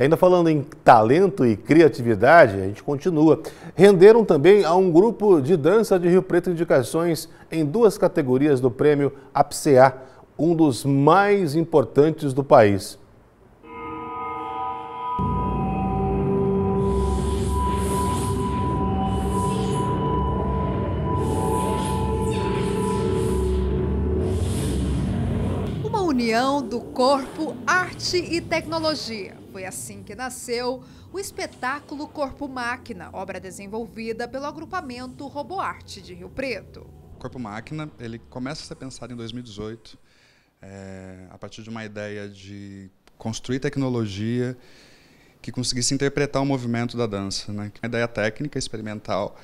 Ainda falando em talento e criatividade, a gente continua. Renderam também a um grupo de dança de Rio Preto indicações em duas categorias do prêmio APCA, um dos mais importantes do país. Uma união do corpo, arte e tecnologia foi assim que nasceu o espetáculo Corpo Máquina, obra desenvolvida pelo agrupamento Roboarte de Rio Preto. Corpo Máquina, ele começa a ser pensado em 2018, é, eh, a partir de uma ideia de construir tecnologia que conseguisse interpretar o movimento da dança, né? É uma ideia técnica, experimental,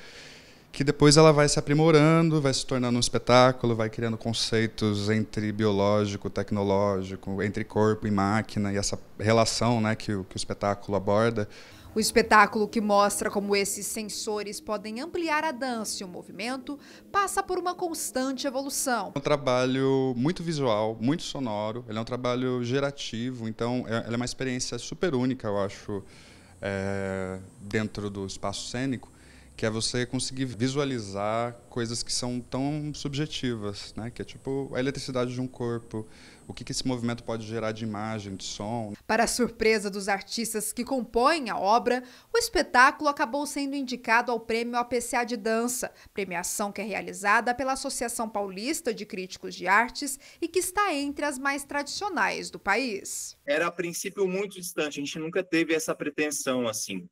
que depois ela vai se aprimorando, vai se tornando um espetáculo, vai criando conceitos entre biológico, tecnológico, entre corpo e máquina, e essa relação né, que, o, que o espetáculo aborda. O espetáculo que mostra como esses sensores podem ampliar a dança e o movimento passa por uma constante evolução. É um trabalho muito visual, muito sonoro, ele é um trabalho gerativo, então é, é uma experiência super única, eu acho, é, dentro do espaço cênico que é você conseguir visualizar coisas que são tão subjetivas, né? que é tipo a eletricidade de um corpo, o que, que esse movimento pode gerar de imagem, de som. Para a surpresa dos artistas que compõem a obra, o espetáculo acabou sendo indicado ao Prêmio APCA de Dança, premiação que é realizada pela Associação Paulista de Críticos de Artes e que está entre as mais tradicionais do país. Era a princípio muito distante, a gente nunca teve essa pretensão assim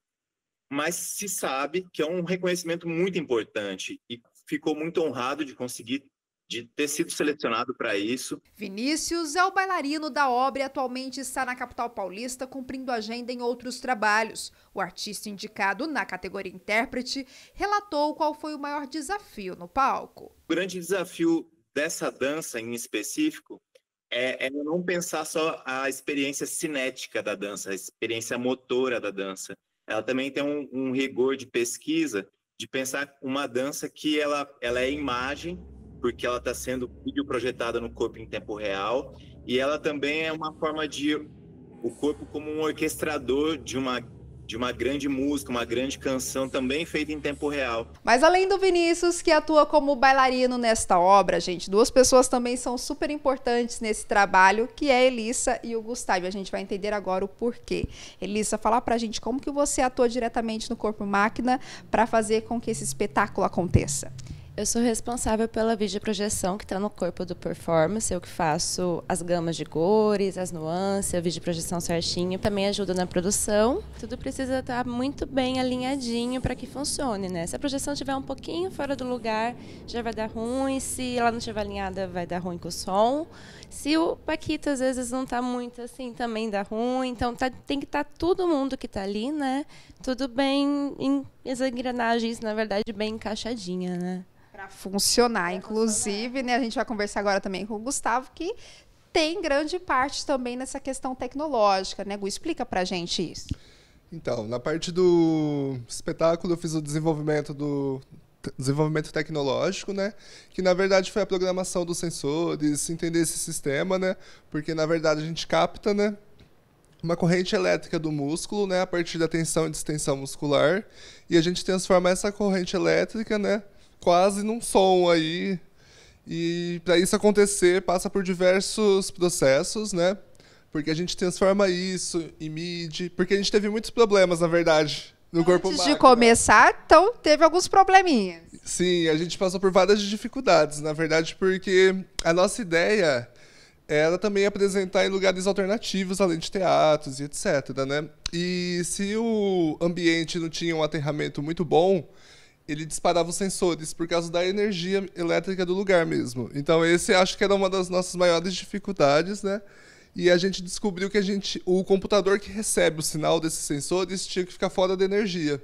mas se sabe que é um reconhecimento muito importante e ficou muito honrado de conseguir de ter sido selecionado para isso. Vinícius é o bailarino da obra e atualmente está na capital paulista cumprindo agenda em outros trabalhos. O artista indicado na categoria intérprete relatou qual foi o maior desafio no palco. O grande desafio dessa dança em específico é, é não pensar só a experiência cinética da dança, a experiência motora da dança, ela também tem um, um rigor de pesquisa de pensar uma dança que ela, ela é imagem, porque ela está sendo vídeo projetada no corpo em tempo real, e ela também é uma forma de o corpo como um orquestrador de uma de uma grande música, uma grande canção também feita em tempo real. Mas além do Vinícius, que atua como bailarino nesta obra, gente, duas pessoas também são super importantes nesse trabalho, que é a Elissa e o Gustavo. A gente vai entender agora o porquê. Elissa, falar pra gente como que você atua diretamente no corpo máquina para fazer com que esse espetáculo aconteça. Eu sou responsável pela videoprojeção que está no corpo do performance. Eu que faço as gamas de cores, as nuances, a videoprojeção certinho. Também ajuda na produção. Tudo precisa estar tá muito bem alinhadinho para que funcione, né? Se a projeção estiver um pouquinho fora do lugar, já vai dar ruim. Se ela não estiver alinhada, vai dar ruim com o som. Se o Paquito, às vezes, não está muito assim, também dá ruim. Então, tá, tem que estar tá todo mundo que está ali, né? Tudo bem em as engrenagens, na verdade, bem encaixadinha, né? Para funcionar. Inclusive, né, a gente vai conversar agora também com o Gustavo, que tem grande parte também nessa questão tecnológica, né, Gu? Explica pra gente isso. Então, na parte do espetáculo, eu fiz o desenvolvimento do desenvolvimento tecnológico, né? Que na verdade foi a programação dos sensores, entender esse sistema, né? Porque na verdade a gente capta, né? uma corrente elétrica do músculo, né, a partir da tensão e distensão muscular, e a gente transforma essa corrente elétrica, né, quase num som aí. E para isso acontecer, passa por diversos processos, né? Porque a gente transforma isso em MIDI, porque a gente teve muitos problemas, na verdade, no Antes corpo Antes de começar, então teve alguns probleminhas. Sim, a gente passou por várias dificuldades, na verdade, porque a nossa ideia era também apresentar em lugares alternativos, além de teatros e etc, né? E se o ambiente não tinha um aterramento muito bom, ele disparava os sensores por causa da energia elétrica do lugar mesmo. Então esse acho que era uma das nossas maiores dificuldades, né? E a gente descobriu que a gente, o computador que recebe o sinal desses sensores tinha que ficar fora da energia.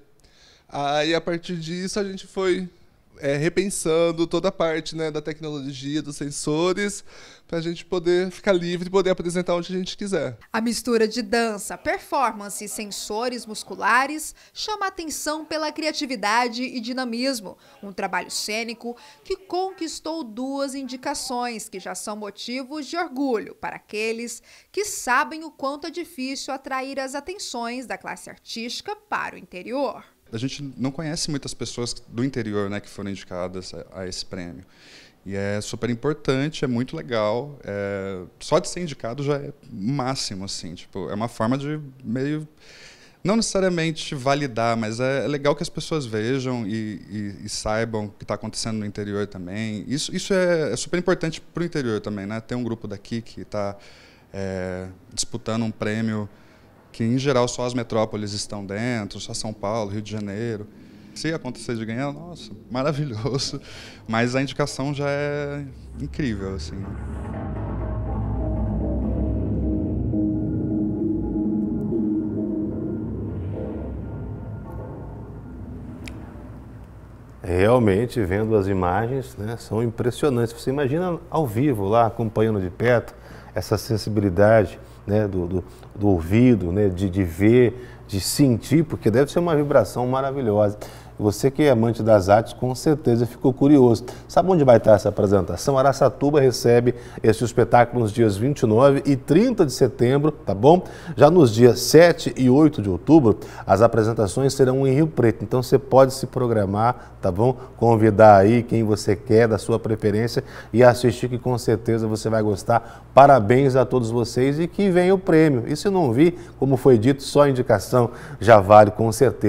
Aí a partir disso a gente foi é, repensando toda a parte né, da tecnologia, dos sensores, para a gente poder ficar livre e poder apresentar onde a gente quiser. A mistura de dança, performance e sensores musculares chama atenção pela criatividade e dinamismo. Um trabalho cênico que conquistou duas indicações que já são motivos de orgulho para aqueles que sabem o quanto é difícil atrair as atenções da classe artística para o interior a gente não conhece muitas pessoas do interior né, que foram indicadas a, a esse prêmio. E é super importante, é muito legal. É, só de ser indicado já é máximo, assim. Tipo, é uma forma de meio. Não necessariamente validar, mas é, é legal que as pessoas vejam e, e, e saibam o que está acontecendo no interior também. Isso, isso é, é super importante para o interior também, né? Ter um grupo daqui que está é, disputando um prêmio que em geral só as metrópoles estão dentro, só São Paulo, Rio de Janeiro. Se acontecer de ganhar, nossa, maravilhoso. Mas a indicação já é incrível, assim. Realmente, vendo as imagens, né, são impressionantes. Você imagina ao vivo lá, acompanhando de perto, essa sensibilidade né, do, do, do ouvido, né, de, de ver, de sentir, porque deve ser uma vibração maravilhosa. Você que é amante das artes, com certeza ficou curioso. Sabe onde vai estar essa apresentação? Araçatuba recebe esse espetáculo nos dias 29 e 30 de setembro, tá bom? Já nos dias 7 e 8 de outubro, as apresentações serão em Rio Preto. Então você pode se programar, tá bom? Convidar aí quem você quer, da sua preferência, e assistir, que com certeza você vai gostar. Parabéns a todos vocês e que venha o prêmio. E se não vi, como foi dito, só indicação já vale com certeza.